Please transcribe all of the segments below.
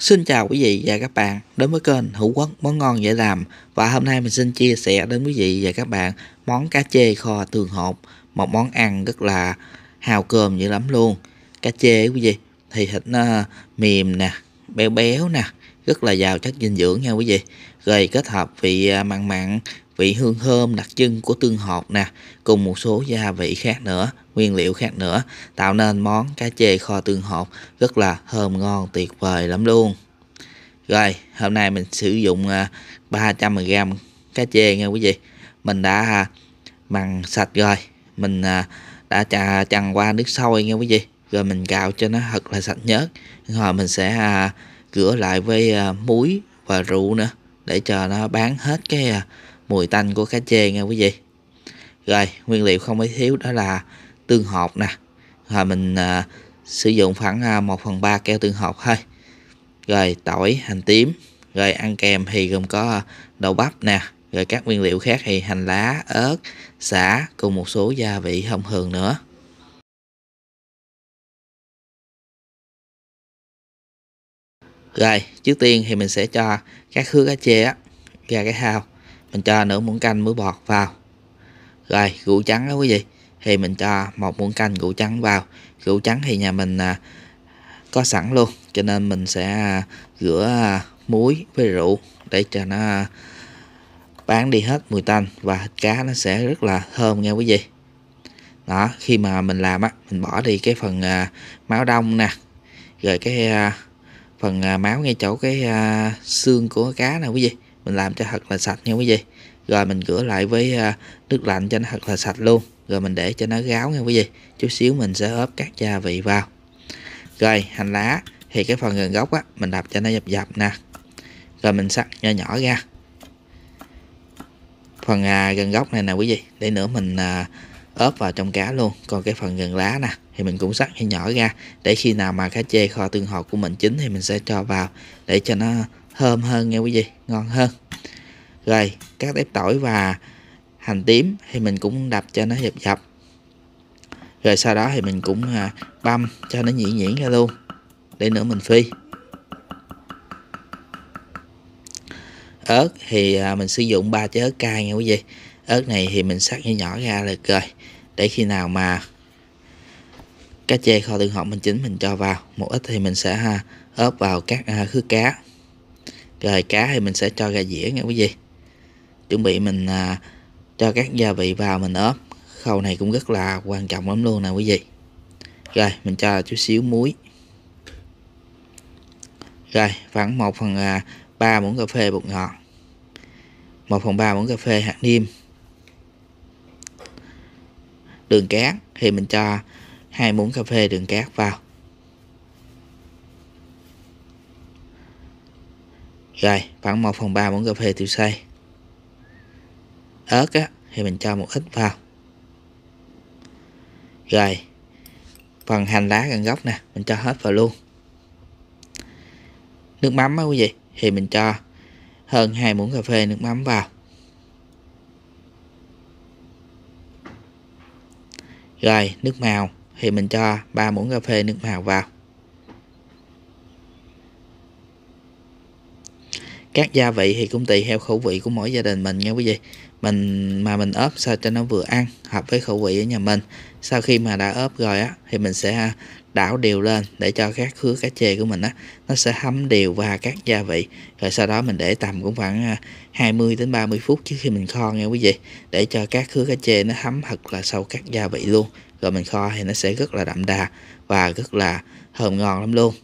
Xin chào quý vị và các bạn đến với kênh Hữu Quốc Món Ngon Dễ Làm và hôm nay mình xin chia sẻ đến quý vị và các bạn món cá chê kho thường hộp một món ăn rất là hào cơm dữ lắm luôn cá chê quý vị thì thịt nó ờ, mềm nè béo béo nè rất là giàu chất dinh dưỡng nha quý vị rồi kết hợp vị à, mặn mặn vị hương thơm đặc trưng của tương hột nè cùng một số gia vị khác nữa nguyên liệu khác nữa tạo nên món cá chê kho tương hột rất là thơm ngon tuyệt vời lắm luôn rồi hôm nay mình sử dụng 300g à, cá chê nha quý vị mình đã à, mặn sạch rồi mình đã trà chần qua nước sôi nha quý vị rồi mình cạo cho nó thật là sạch nhớt rồi mình sẽ rửa lại với à, muối và rượu nữa để cho nó bán hết cái à, mùi tanh của cá chê nha quý vị rồi nguyên liệu không phải thiếu đó là tương hột nè rồi mình à, sử dụng khoảng 1 à, phần 3 keo tương hột thôi rồi tỏi hành tím rồi ăn kèm thì gồm có đậu bắp nè rồi các nguyên liệu khác thì hành lá ớt xả cùng một số gia vị thông thường nữa Rồi, trước tiên thì mình sẽ cho các khứa cá chê á, ra cái hao. Mình cho nửa muỗng canh muối bọt vào. Rồi, rượu trắng đó quý vị. Thì mình cho một muỗng canh rượu trắng vào. Rượu trắng thì nhà mình à, có sẵn luôn. Cho nên mình sẽ à, rửa à, muối với rượu để cho nó à, bán đi hết mùi tanh. Và thịt cá nó sẽ rất là thơm nha quý vị. Đó, khi mà mình làm á, mình bỏ đi cái phần à, máu đông nè. Rồi cái... À, phần à, máu ngay chỗ cái à, xương của cá nè quý vị mình làm cho thật là sạch nha quý vị rồi mình rửa lại với à, nước lạnh cho nó thật là sạch luôn rồi mình để cho nó ráo nha quý vị chút xíu mình sẽ ốp các gia vị vào rồi hành lá thì cái phần gần gốc á mình đập cho nó dập dập nè rồi mình sắc nhỏ nhỏ ra phần gần gốc này nè quý vị để nữa mình ốp vào trong cá luôn còn cái phần gần lá nè thì mình cũng sắc hay nhỏ ra để khi nào mà cá chê kho tương hợp của mình chín thì mình sẽ cho vào để cho nó thơm hơn nghe quý vị ngon hơn rồi các tép tỏi và hành tím thì mình cũng đập cho nó dập dập rồi sau đó thì mình cũng à, băm cho nó nhuyễn nhuyễn ra luôn để nữa mình phi ớt thì à, mình sử dụng ba trái ớt cay nghe quý vị ớt này thì mình sắc nhỏ nhỏ ra được rồi để khi nào mà cá chê kho tương hỗn mình chính mình cho vào một ít thì mình sẽ ha, ốp vào các à, khứ cá rồi cá thì mình sẽ cho ra dĩa nha quý vị chuẩn bị mình à, cho các gia vị vào mình ốp khâu này cũng rất là quan trọng lắm luôn nè quý vị rồi mình cho chút xíu muối rồi khoảng 1 phần à, 3 muỗng cà phê bột ngọt 1 phần 3 muỗng cà phê hạt niêm đường cát thì mình cho hai muỗng cà phê đường cát vào rồi khoảng 1 phần 3 muỗng cà phê tiêu xay ớt á, thì mình cho một ít vào rồi phần hành lá gần gốc nè mình cho hết vào luôn nước mắm á quý vị thì mình cho hơn 2 muỗng cà phê nước mắm vào rồi nước màu thì mình cho 3 muỗng cà phê nước màu vào các gia vị thì cũng tùy theo khẩu vị của mỗi gia đình mình nha quý vị mình mà mình ốp sao cho nó vừa ăn hợp với khẩu vị ở nhà mình sau khi mà đã ốp rồi á thì mình sẽ à, đảo đều lên để cho các khứa cá chê của mình á nó sẽ hấm đều và các gia vị rồi sau đó mình để tầm cũng khoảng 20 à, đến 30 phút trước khi mình kho nha quý vị để cho các khứa cá chê nó hấm thật là sâu các gia vị luôn rồi mình kho thì nó sẽ rất là đậm đà và rất là thơm ngon lắm luôn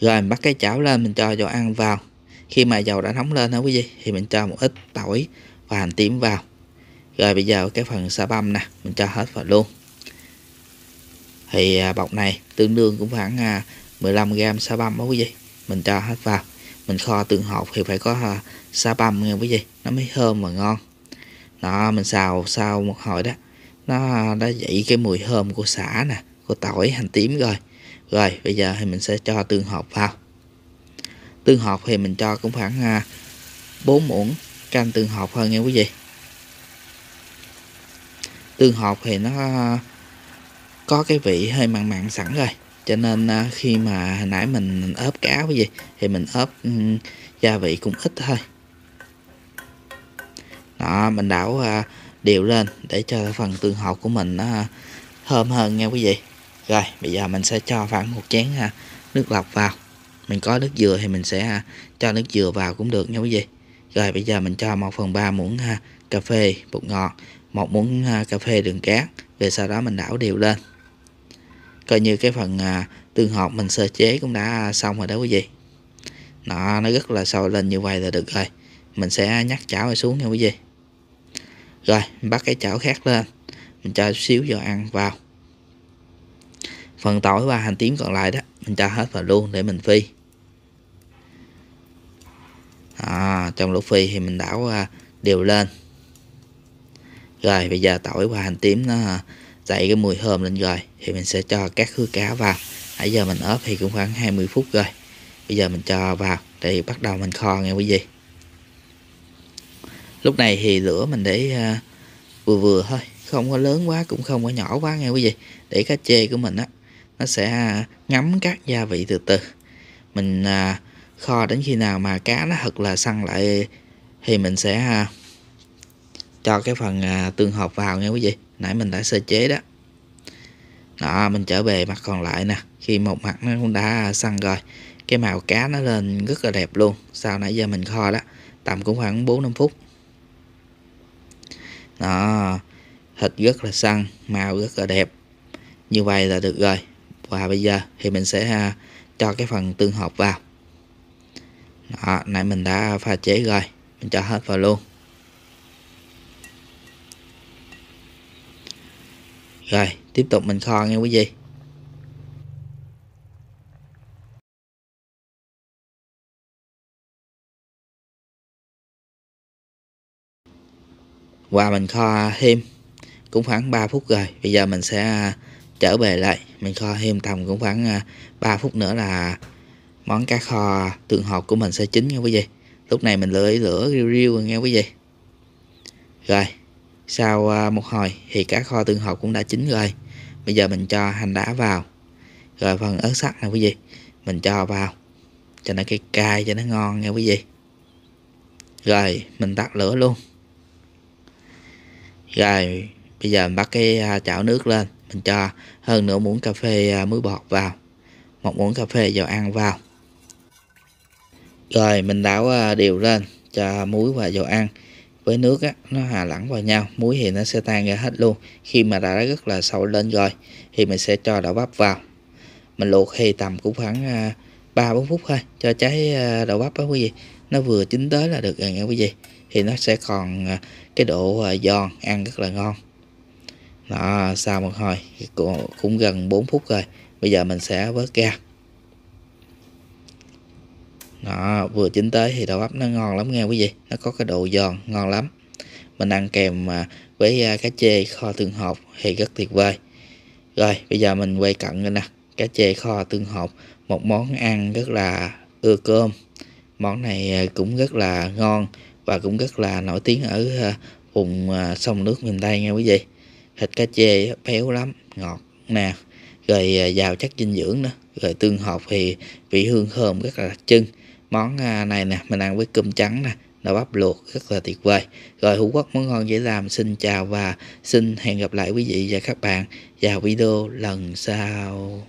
rồi mình bắt cái chảo lên mình cho dầu ăn vào khi mà dầu đã nóng lên đó quý vị thì mình cho một ít tỏi và hành tím vào rồi bây giờ cái phần xà băm nè mình cho hết vào luôn thì à, bọc này tương đương cũng khoảng 15 g xà băm đó quý vị mình cho hết vào mình kho tương hột thì phải có xá băm nghe quý vị nó mới thơm và ngon đó mình xào sau một hồi đó nó đã dậy cái mùi thơm của xả nè của tỏi hành tím rồi rồi bây giờ thì mình sẽ cho tương hột vào tương hột thì mình cho cũng khoảng 4 à, muỗng canh tương hột hơn nghe quý vị tương hột thì nó à, có cái vị hơi mặn mặn sẵn rồi cho nên à, khi mà hồi nãy mình ốp cá cái gì thì mình ốp ừ, gia vị cũng ít thôi đó mình đảo à, đều lên để cho phần tương hột của mình nó à, thơm hơn nha quý vị rồi bây giờ mình sẽ cho khoảng một chén nước lọc vào mình có nước dừa thì mình sẽ cho nước dừa vào cũng được nha quý vị rồi bây giờ mình cho 1 phần 3 muỗng cà phê bột ngọt một muỗng cà phê đường cát rồi sau đó mình đảo đều lên coi như cái phần à, tương hợp mình sơ chế cũng đã xong rồi đó quý vị nó nó rất là sâu lên như vậy là được rồi mình sẽ nhắc chảo này xuống nha quý vị rồi bắt cái chảo khác lên mình cho xíu dầu ăn vào phần tỏi và hành tím còn lại đó mình cho hết vào luôn để mình phi à, trong lúc phi thì mình đảo à, đều lên rồi bây giờ tỏi và hành tím nó dậy cái mùi hơm lên rồi thì mình sẽ cho các khứa cá vào nãy giờ mình ốp thì cũng khoảng 20 phút rồi bây giờ mình cho vào để bắt đầu mình kho nghe quý vị lúc này thì lửa mình để uh, vừa vừa thôi không có lớn quá cũng không có nhỏ quá nghe quý vị để cá chê của mình á nó sẽ ngấm các gia vị từ từ mình uh, kho đến khi nào mà cá nó thật là săn lại thì mình sẽ uh, cho cái phần uh, tương hợp vào nghe quý vị nãy mình đã sơ chế đó đó mình trở về mặt còn lại nè khi một mặt nó cũng đã săn rồi cái màu cá nó lên rất là đẹp luôn sau nãy giờ mình kho đó tầm cũng khoảng 4 5 phút đó thịt rất là săn màu rất là đẹp như vậy là được rồi và bây giờ thì mình sẽ à, cho cái phần tương hợp vào đó nãy mình đã pha chế rồi mình cho hết vào luôn rồi tiếp tục mình kho nha quý vị và mình kho thêm cũng khoảng 3 phút rồi bây giờ mình sẽ à, trở về lại mình kho thêm tầm cũng khoảng 3 à, phút nữa là món cá kho tương hột của mình sẽ chín nha quý vị lúc này mình lưỡi lửa riu riu nghe quý vị rồi sau à, một hồi thì cá kho tương hột cũng đã chín rồi bây giờ mình cho hành đá vào rồi phần ớt sắt nè quý vị mình cho vào cho nó cái cay cho nó ngon nha quý vị rồi mình tắt lửa luôn rồi bây giờ mình bắt cái à, chảo nước lên mình cho hơn nửa muỗng cà phê à, muối bọt vào một muỗng cà phê dầu ăn vào rồi mình đảo đều lên cho muối và dầu ăn với nước á, nó hòa lẫn vào nhau muối thì nó sẽ tan ra hết luôn khi mà đã rất là sâu lên rồi thì mình sẽ cho đậu bắp vào mình luộc thì tầm cũng khoảng à, ba bốn phút thôi cho trái à, đậu bắp đó quý vị nó vừa chín tới là được rồi nha quý vị thì nó sẽ còn à, cái độ giòn ăn rất là ngon đó sau một hồi cũng, cũng gần 4 phút rồi bây giờ mình sẽ vớt ra đó, vừa chín tới thì đậu bắp nó ngon lắm nghe quý vị nó có cái độ giòn ngon lắm mình ăn kèm à, với à, cá chê kho tương hột thì rất tuyệt vời rồi bây giờ mình quay cận lên nè cá chê kho tương hột một món ăn rất là ưa cơm món này à, cũng rất là ngon và cũng rất là nổi tiếng ở vùng sông nước miền Tây nghe quý vị thịt cá chê béo lắm ngọt nè rồi giàu chất dinh dưỡng nữa rồi tương hột thì vị hương thơm rất là đặc trưng món à, này nè mình ăn với cơm trắng nè là bắp luộc rất là tuyệt vời rồi hữu quốc món ngon dễ làm xin chào và xin hẹn gặp lại quý vị và các bạn vào video lần sau